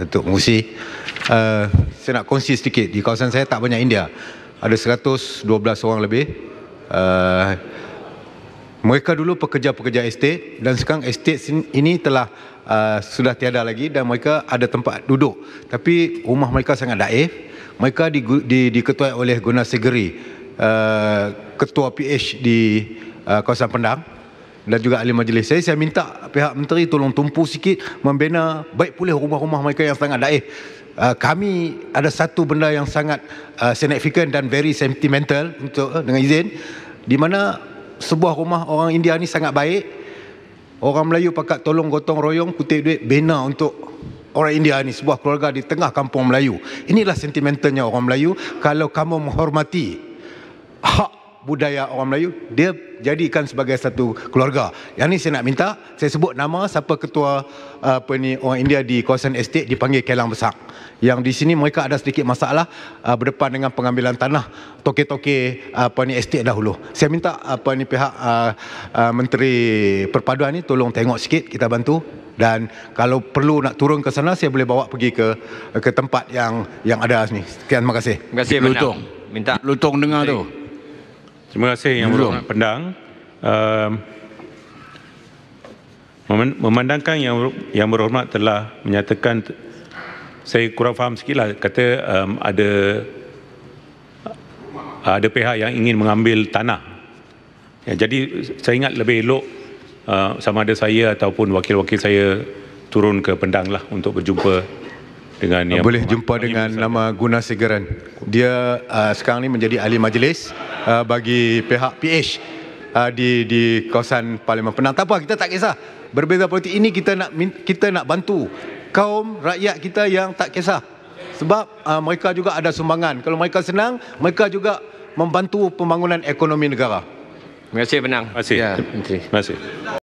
Datuk Mengusi. Uh, saya nak kongsi sedikit. Di kawasan saya tak banyak India. Ada 112 orang lebih. Uh, mereka dulu pekerja-pekerja estate dan sekarang estate ini telah uh, sudah tiada lagi dan mereka ada tempat duduk. Tapi rumah mereka sangat daif. Mereka di, di, diketuai oleh Gunasegeri, uh, ketua PH di uh, kawasan Pendang dan juga ahli majlis saya saya minta pihak menteri tolong tumpu sikit membina baik pulih rumah-rumah mereka yang sangat daif Uh, kami ada satu benda yang sangat uh, significant dan very sentimental untuk uh, dengan izin di mana sebuah rumah orang India ni sangat baik orang Melayu pakat tolong gotong royong kutip duit bina untuk orang India ni sebuah keluarga di tengah kampung Melayu inilah sentimentalnya orang Melayu kalau kamu menghormati hak budaya orang Melayu dia jadikan sebagai satu keluarga. Yang ni saya nak minta saya sebut nama siapa ketua uh, apa ni orang India di kawasan estate dipanggil Kelang Besar. Yang di sini mereka ada sedikit masalah uh, berdepan dengan pengambilan tanah toke-toke uh, apa ni estate dahulu. Saya minta apa ni pihak uh, uh, menteri perpaduan ni tolong tengok sikit kita bantu dan kalau perlu nak turun ke sana saya boleh bawa pergi ke ke tempat yang yang ada sini. Sekian terima kasih. Terima kasih Lutung. Minta Lutung dengar tu. Terima kasih yang berhormat pendang. Ehm, memandangkan yang yang berhormat telah menyatakan saya kurang faham sikitlah kata um, ada ada pihak yang ingin mengambil tanah. Ya, jadi saya ingat lebih elok uh, sama ada saya ataupun wakil-wakil saya turun ke pendang lah untuk berjumpa dengan yang boleh jumpa dengan nama Guna Segeran. Dia uh, sekarang ni menjadi ahli majlis uh, bagi pihak PH uh, ah, di di kawasan Parlimen Penang. Tak apa kita tak kisah. Berbeza politik ini kita nak kita nak bantu kaum rakyat kita yang tak kisah. Sebab uh, mereka juga ada sumbangan. Kalau mereka senang, mereka juga membantu pembangunan ekonomi negara. Terima kasih Penang. Terima kasih. Ya, Terima kasih.